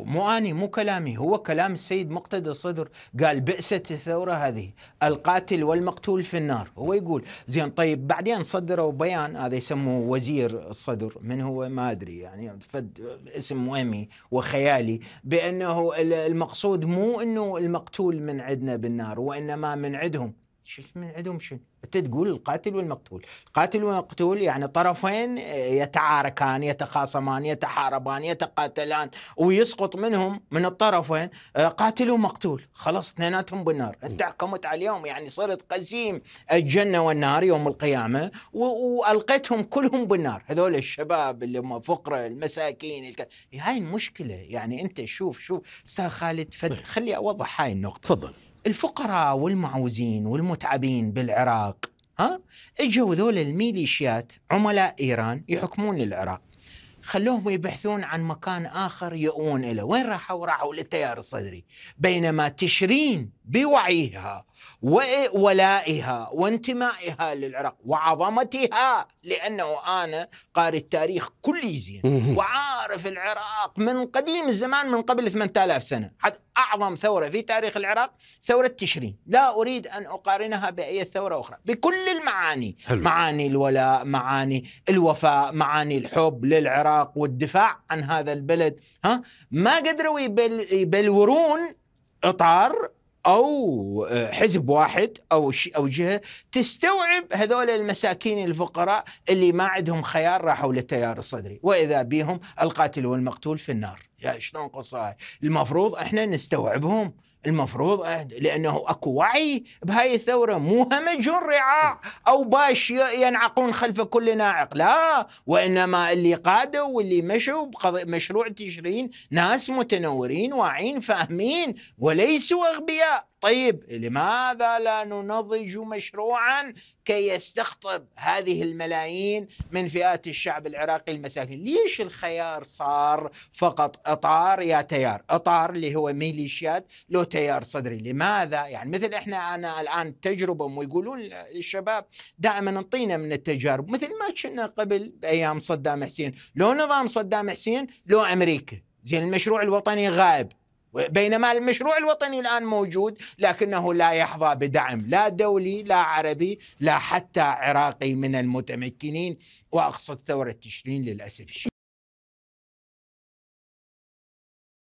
هو مو أني مو كلامي هو كلام السيد مقتدى الصدر قال بئست الثورة هذه القاتل والمقتول في النار هو يقول زين طيب بعدين صدروا بيان هذا يسموه وزير الصدر من هو ما أدري يعني اسم وهمي وخيالي بأنه المقصود مو أنه المقتول من عندنا بالنار وإنما من عندهم شو من عندهم شنو؟ انت تقول القاتل والمقتول، القاتل والمقتول يعني طرفين آه، يتعاركان يتخاصمان يتحاربان يتقاتلان ويسقط منهم من الطرفين آه، قاتل ومقتول، خلاص اثنيناتهم بالنار، انت حكمت عليهم يعني صرت قسيم الجنه والنار يوم القيامه والقيتهم كلهم بالنار، هذول الشباب اللي هم فقراء المساكين الك... هاي المشكله يعني انت شوف شوف استاذ خالد فد... خلي اوضح هاي النقطه تفضل الفقراء والمعوزين والمتعبين بالعراق ها اجوا ذول الميليشيات عملاء ايران يحكمون العراق خلوهم يبحثون عن مكان اخر يؤون له، وين راحوا؟ راحوا للتيار الصدري، بينما تشرين بوعيها وولائها وانتمائها للعراق وعظمتها لانه انا قاري التاريخ كل زين وعارف في العراق من قديم الزمان من قبل 8000 سنة أعظم ثورة في تاريخ العراق ثورة تشرين لا أريد أن أقارنها بأي ثورة أخرى بكل المعاني حلو. معاني الولاء معاني الوفاء معاني الحب للعراق والدفاع عن هذا البلد ها ما قدروا يبلورون إطار او آه، حزب واحد او او جهه تستوعب هذول المساكين الفقراء اللي ما عندهم خيار راحوا للتيار الصدري واذا بهم القاتل والمقتول في النار يا شلون قصاي المفروض احنا نستوعبهم المفروض لانه اكو وعي بهاي الثوره مو همج رعاع او باش ينعقون خلف كل ناعق لا وانما اللي قادوا واللي مشوا بمشروع تشرين ناس متنورين واعين فاهمين وليسوا اغبياء طيب لماذا لا ننضج مشروعا كي يستقطب هذه الملايين من فئات الشعب العراقي المساكين ليش الخيار صار فقط اطار يا تيار اطار اللي هو ميليشيات لو تيار صدري لماذا يعني مثل احنا انا الان تجربه ويقولون الشباب دائما انطينا من التجارب مثل ما كنا قبل بايام صدام حسين لو نظام صدام حسين لو امريكا زين المشروع الوطني غائب بينما المشروع الوطني الان موجود لكنه لا يحظى بدعم لا دولي لا عربي لا حتى عراقي من المتمكنين واقصد ثوره تشرين للاسف الشديد